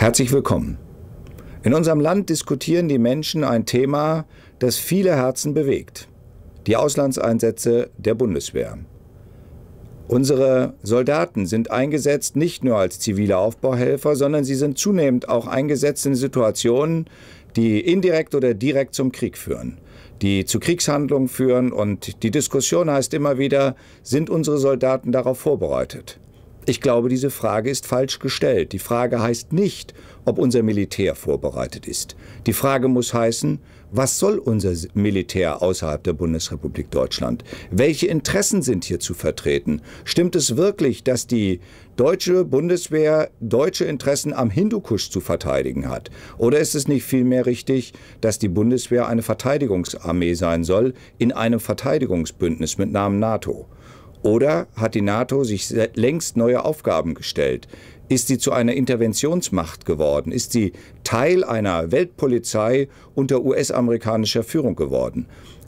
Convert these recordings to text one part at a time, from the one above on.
Herzlich willkommen. In unserem Land diskutieren die Menschen ein Thema, das viele Herzen bewegt. Die Auslandseinsätze der Bundeswehr. Unsere Soldaten sind eingesetzt nicht nur als zivile Aufbauhelfer, sondern sie sind zunehmend auch eingesetzt in Situationen, die indirekt oder direkt zum Krieg führen, die zu Kriegshandlungen führen und die Diskussion heißt immer wieder, sind unsere Soldaten darauf vorbereitet? Ich glaube, diese Frage ist falsch gestellt. Die Frage heißt nicht, ob unser Militär vorbereitet ist. Die Frage muss heißen, was soll unser Militär außerhalb der Bundesrepublik Deutschland? Welche Interessen sind hier zu vertreten? Stimmt es wirklich, dass die deutsche Bundeswehr deutsche Interessen am Hindukusch zu verteidigen hat? Oder ist es nicht vielmehr richtig, dass die Bundeswehr eine Verteidigungsarmee sein soll in einem Verteidigungsbündnis mit Namen NATO? Oder hat die NATO sich längst neue Aufgaben gestellt? Ist sie zu einer Interventionsmacht geworden? Ist sie Teil einer Weltpolizei unter US-amerikanischer Führung geworden?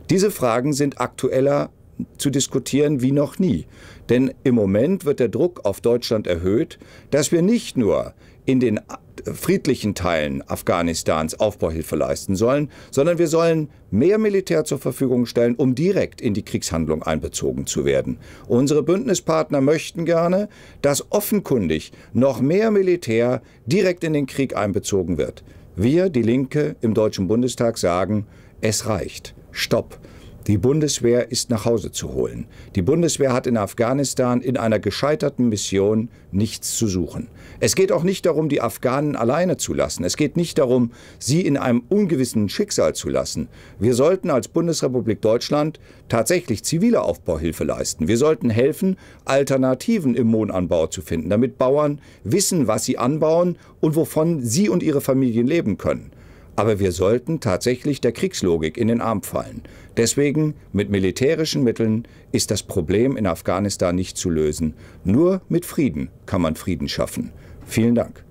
Diese Fragen sind aktueller zu diskutieren wie noch nie. Denn im Moment wird der Druck auf Deutschland erhöht, dass wir nicht nur in den friedlichen Teilen Afghanistans Aufbauhilfe leisten sollen, sondern wir sollen mehr Militär zur Verfügung stellen, um direkt in die Kriegshandlung einbezogen zu werden. Unsere Bündnispartner möchten gerne, dass offenkundig noch mehr Militär direkt in den Krieg einbezogen wird. Wir, die Linke im Deutschen Bundestag, sagen, es reicht. Stopp. Die Bundeswehr ist nach Hause zu holen. Die Bundeswehr hat in Afghanistan in einer gescheiterten Mission nichts zu suchen. Es geht auch nicht darum, die Afghanen alleine zu lassen. Es geht nicht darum, sie in einem ungewissen Schicksal zu lassen. Wir sollten als Bundesrepublik Deutschland tatsächlich zivile Aufbauhilfe leisten. Wir sollten helfen, Alternativen im Mohnanbau zu finden, damit Bauern wissen, was sie anbauen und wovon sie und ihre Familien leben können aber wir sollten tatsächlich der Kriegslogik in den Arm fallen. Deswegen, mit militärischen Mitteln ist das Problem in Afghanistan nicht zu lösen. Nur mit Frieden kann man Frieden schaffen. Vielen Dank.